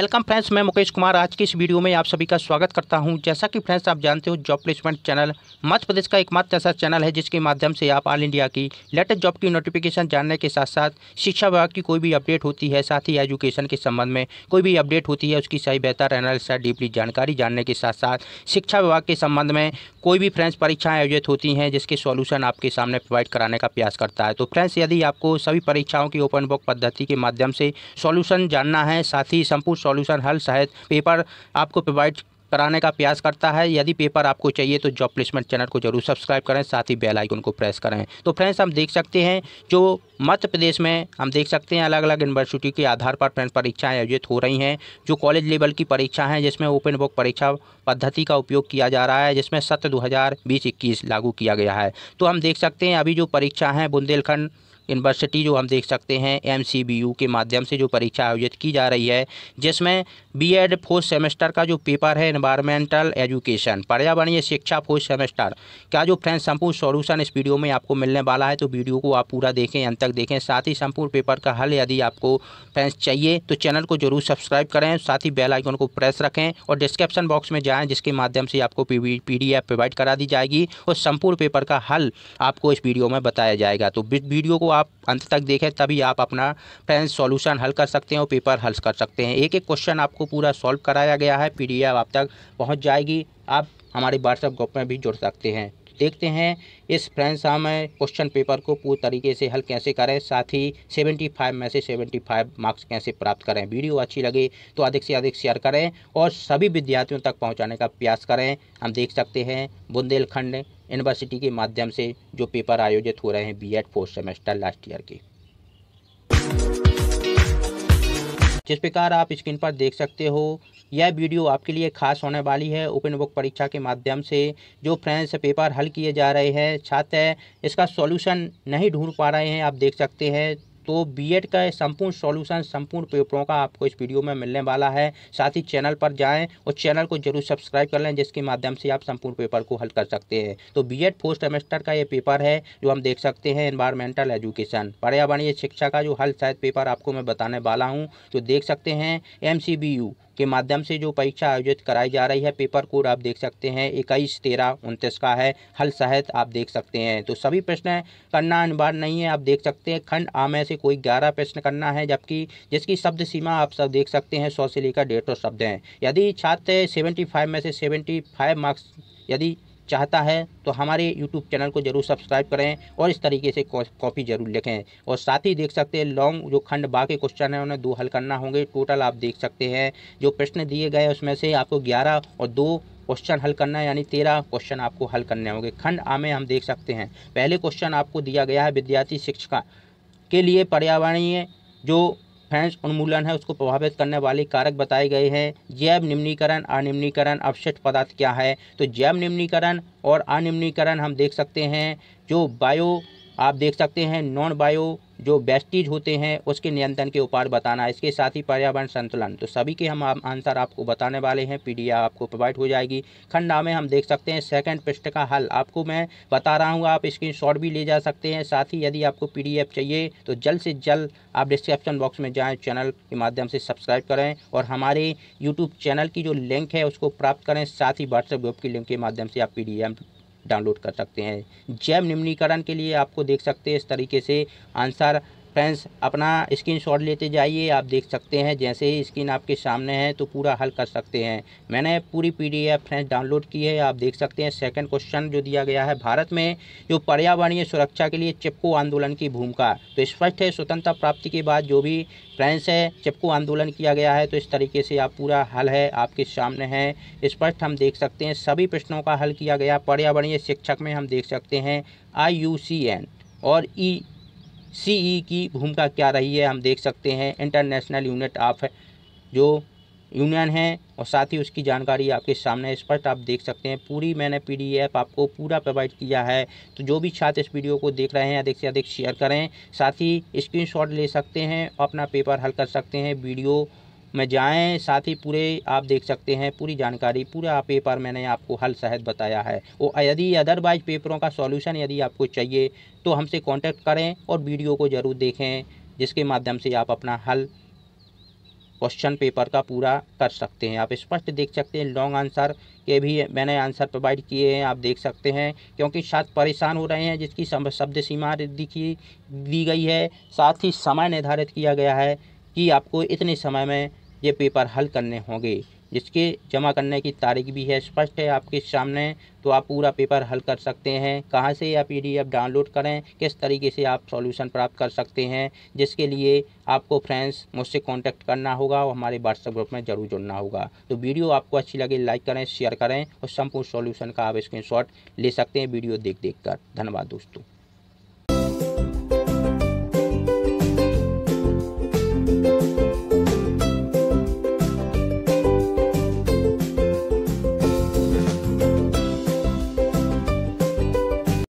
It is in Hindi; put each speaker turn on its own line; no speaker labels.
वेलकम फ्रेंड्स मैं मुकेश कुमार आज की इस वीडियो में आप सभी का स्वागत करता हूं जैसा कि फ्रेंड्स आप जानते हो job placement channel Madhya Pradesh का एकमात्र ऐसा चैनल है जिसके माध्यम से आप ऑल इंडिया की लेटेस्ट जॉब की नोटिफिकेशन जानने के साथ साथ शिक्षा विभाग की कोई भी अपडेट होती है साथ ही एजुकेशन के संबंध में कोई भी अपडेट होती है उसकी सही बेहतर एनालिस डीपली जानकारी जानने के साथ साथ शिक्षा विभाग के संबंध में कोई भी फ्रेंड्स परीक्षाएँ आयोजित होती हैं जिसके सॉल्यूशन आपके सामने प्रोवाइड कराने का प्रयास करता है तो फ्रेंड्स यदि आपको सभी परीक्षाओं की ओपन बुक पद्धति के माध्यम से सॉल्यूशन जानना है साथ ही संपूर्ण सॉल्यूशन हल सहित पेपर आपको प्रोवाइड कराने का प्रयास करता है यदि पेपर आपको चाहिए तो जॉब प्लेसमेंट चैनल को जरूर सब्सक्राइब करें साथ ही बेल आइकन को प्रेस करें तो फ्रेंड्स हम देख सकते हैं जो मध्य प्रदेश में हम देख सकते हैं अलग अलग यूनिवर्सिटी के आधार पर फ्रेंड परीक्षाएँ आयोजित हो रही हैं जो कॉलेज लेवल की परीक्षा हैं जिसमें ओपन बुक परीक्षा पद्धति का उपयोग किया जा रहा है जिसमें सत्र दो हज़ार लागू किया गया है तो हम देख सकते हैं अभी जो परीक्षा हैं बुंदेलखंड यूनिवर्सिटी जो हम देख सकते हैं एम के माध्यम से जो परीक्षा आयोजित की जा रही है जिसमें बीएड फोर्थ सेमेस्टर का जो पेपर है इन्वायरमेंटल एजुकेशन पर्यावरणीय शिक्षा फोर्थ सेमेस्टर क्या जो फ्रेंड संपूर्ण सॉल्यूशन इस वीडियो में आपको मिलने वाला है तो वीडियो को आप पूरा देखें अंत तक देखें साथ ही संपूर्ण पेपर का हल यदि आपको फ्रेंड्स चाहिए तो चैनल को जरूर सब्सक्राइब करें साथ ही बेल आइकन को प्रेस रखें और डिस्क्रिप्शन बॉक्स में जाएँ जिसके माध्यम से आपको पी एफ प्रोवाइड करा दी जाएगी और संपूर्ण पेपर का हल आपको इस वीडियो में बताया जाएगा तो वीडियो को आप अंत तक देखें तभी आप अपना फ्रेंड्स सॉल्यूशन हल कर सकते हैं और पेपर हल कर सकते हैं एक एक क्वेश्चन आपको आपको पूरा सॉल्व कराया गया है पी आप तक पहुँच जाएगी आप हमारे व्हाट्सएप ग्रुप में भी जुड़ सकते हैं देखते हैं इस फ्रेंड्स हम क्वेश्चन पेपर को पूरी तरीके से हल कैसे करें साथ ही 75 में से 75 मार्क्स कैसे प्राप्त करें वीडियो अच्छी लगे तो अधिक से अधिक शेयर करें और सभी विद्यार्थियों तक पहुंचाने का प्रयास करें हम देख सकते हैं बुंदेलखंड यूनिवर्सिटी के माध्यम से जो पेपर आयोजित हो रहे हैं B fourth semester last year के जिस प्रकार आप स्क्रीन पर देख सकते हो यह वीडियो आपके लिए खास होने वाली है ओपन बुक परीक्षा के माध्यम से जो फ्रेंड्स पेपर हल किए जा रहे हैं छात्र इसका सॉल्यूशन नहीं ढूंढ पा रहे हैं आप देख सकते हैं तो बी का संपूर्ण सॉल्यूशन संपूर्ण पेपरों का आपको इस वीडियो में मिलने वाला है साथ ही चैनल पर जाएं और चैनल को जरूर सब्सक्राइब कर लें जिसके माध्यम से आप संपूर्ण पेपर को हल कर सकते हैं तो बी एड फोर्थ सेमेस्टर का ये पेपर है जो हम देख सकते हैं इन्वायरमेंटल एजुकेशन पर्यावरणीय शिक्षा का जो हल शायद पेपर आपको मैं बताने वाला हूँ जो देख सकते हैं एम के माध्यम से जो परीक्षा आयोजित कराई जा रही है पेपर कोड आप देख सकते हैं इक्कीस तेरह उनतीस का है हल सहित आप देख सकते हैं तो सभी प्रश्न करना अनिवार्य नहीं है आप देख सकते हैं खंड आ में से कोई ग्यारह प्रश्न करना है जबकि जिसकी शब्द सीमा आप सब देख सकते हैं सौ से लेकर डेढ़ सौ शब्द हैं यदि छात्र सेवेंटी फाइव में से सेवेंटी फाइव मार्क्स यदि चाहता है तो हमारे यूट्यूब चैनल को जरूर सब्सक्राइब करें और इस तरीके से कॉपी जरूर लिखें और साथ ही देख सकते हैं लॉन्ग जो खंड बाकी क्वेश्चन है उन्हें दो हल करना होंगे टोटल आप देख सकते हैं जो प्रश्न दिए गए उसमें से आपको ग्यारह और दो क्वेश्चन हल करना है यानी तेरह क्वेश्चन आपको हल करने होंगे खंड आमे हम देख सकते हैं पहले क्वेश्चन आपको दिया गया है विद्यार्थी शिक्षका के लिए पर्यावरणीय जो फैंस उन्मूलन है उसको प्रभावित करने वाले कारक बताए गए हैं जैव निम्नीकरण अनिम्नीकरण अवशिष्ट पदार्थ क्या है तो जैव निम्नीकरण और अनिम्नीकरण हम देख सकते हैं जो बायो आप देख सकते हैं नॉन बायो जो बेस्टिज होते हैं उसके नियंत्रण के उपाय बताना है इसके साथ ही पर्यावरण संतुलन तो सभी के हम आंसर आपको बताने वाले हैं पीडीएफ आपको प्रोवाइड हो जाएगी खंडा में हम देख सकते हैं सेकंड पृष्ठ का हल आपको मैं बता रहा हूँ आप स्क्रीन शॉट भी ले जा सकते हैं साथ ही यदि आपको पीडीएफ चाहिए तो जल्द से जल्द आप डिस्क्रिप्शन बॉक्स में जाएँ चैनल के माध्यम से सब्सक्राइब करें और हमारे यूट्यूब चैनल की जो लिंक है उसको प्राप्त करें साथ ही व्हाट्सएप ग्रुप की लिंक के माध्यम से आप पी डाउनलोड कर सकते हैं जैव निम्नीकरण के लिए आपको देख सकते हैं इस तरीके से आंसर फ्रेंड्स अपना स्क्रीन शॉट लेते जाइए आप देख सकते हैं जैसे ही स्क्रीन आपके सामने है तो पूरा हल कर सकते हैं मैंने पूरी P D F friends download की है आप देख सकते हैं सेकंड क्वेश्चन जो दिया गया है भारत में जो पर्यावरणीय सुरक्षा के लिए चिपको आंदोलन की भूमिका तो स्पष्ट है स्वतंत्रता प्राप्ति के बाद जो भी फ्रेंड्स है चिपको आंदोलन किया गया है तो इस तरीके से आप पूरा हल है आपके सामने है स्पष्ट हम देख सकते हैं सभी प्रश्नों का हल किया गया पर्यावरणीय शिक्षक में हम देख सकते हैं आई और ई e सीई e की भूमिका क्या रही है हम देख सकते हैं इंटरनेशनल यूनिट ऑफ जो यूनियन है और साथ ही उसकी जानकारी आपके सामने स्पष्ट आप देख सकते हैं पूरी मैंने पीडीएफ आपको पूरा प्रोवाइड किया है तो जो भी छात्र इस वीडियो को देख रहे हैं अधिक से अधिक शेयर करें साथ ही स्क्रीनशॉट ले सकते हैं अपना पेपर हल कर सकते हैं वीडियो में जाएं साथ ही पूरे आप देख सकते हैं पूरी जानकारी पूरा पेपर मैंने आपको हल सहित बताया है और यदि अदरवाइज पेपरों का सॉल्यूशन यदि आपको चाहिए तो हमसे कांटेक्ट करें और वीडियो को ज़रूर देखें जिसके माध्यम से आप अपना हल क्वेश्चन पेपर का पूरा कर सकते हैं आप स्पष्ट देख सकते हैं लॉन्ग आंसर के भी मैंने आंसर प्रोवाइड किए हैं आप देख सकते हैं क्योंकि छात्र परेशान हो रहे हैं जिसकी शब्द सीमा दिखी दी गई है साथ ही समय निर्धारित किया गया है कि आपको इतने समय में ये पेपर हल करने होंगे जिसके जमा करने की तारीख भी है स्पष्ट है आपके सामने तो आप पूरा पेपर हल कर सकते हैं कहाँ से या पी डाउनलोड करें किस तरीके से आप सॉल्यूशन प्राप्त कर सकते हैं जिसके लिए आपको फ्रेंड्स मुझसे कांटेक्ट करना होगा और हमारे व्हाट्सएप ग्रुप में जरूर जुड़ना होगा तो वीडियो आपको अच्छी लगे लाइक करें शेयर करें और संपूर्ण सोल्यूशन का आप स्क्रीन ले सकते हैं वीडियो देख देख कर धन्यवाद दोस्तों